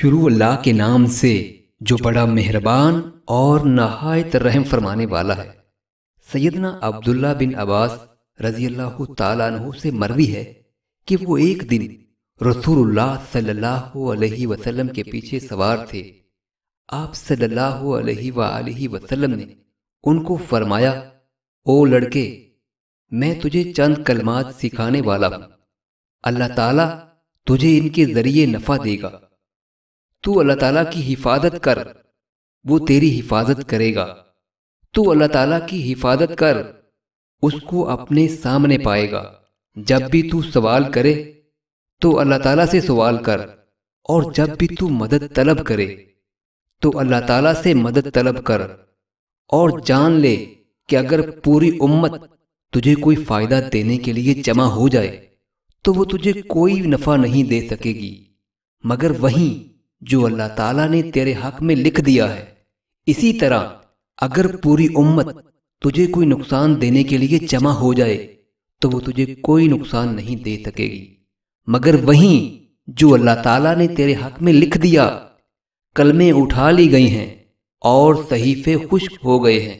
शुरू अल्लाह के नाम से जो बड़ा मेहरबान और नहायत रहम फरमाने वाला है सैदना अब्दुल्ला बिन अब्बास रजी अल्लाह तु से मरवी है कि वो एक दिन रसूलुल्लाह सल्लल्लाहु अलैहि वसल्लम के पीछे सवार थे आप सल्लल्लाहु अलैहि अलही वसल्लम ने उनको फरमाया ओ लड़के मैं तुझे चंद कलमात सिखाने वाला हूं अल्लाह ताला तुझे इनके ज़रिए नफ़ा देगा तू अल्लाह ताला की हिफाजत कर वो तेरी हिफाजत करेगा तू अल्लाह ताला की हिफाजत कर उसको अपने सामने पाएगा जब भी तू सवाल करे तो अल्लाह ताला से सवाल कर और जब भी तू मदद तलब करे तो अल्लाह ताला से मदद तलब कर और जान ले कि अगर पूरी उम्मत तुझे कोई फायदा देने के लिए जमा हो जाए तो वो तुझे कोई नफा नहीं दे सकेगी मगर वहीं जो अल्लाह ताला ने तेरे हक में लिख दिया है इसी तरह अगर पूरी उम्मत तुझे कोई नुकसान देने के लिए जमा हो जाए तो वो तुझे कोई नुकसान नहीं दे सकेगी मगर वहीं जो अल्लाह ताला ने तेरे हक में लिख दिया कलमें उठा ली गई हैं और सहीफे खुश्क हो गए हैं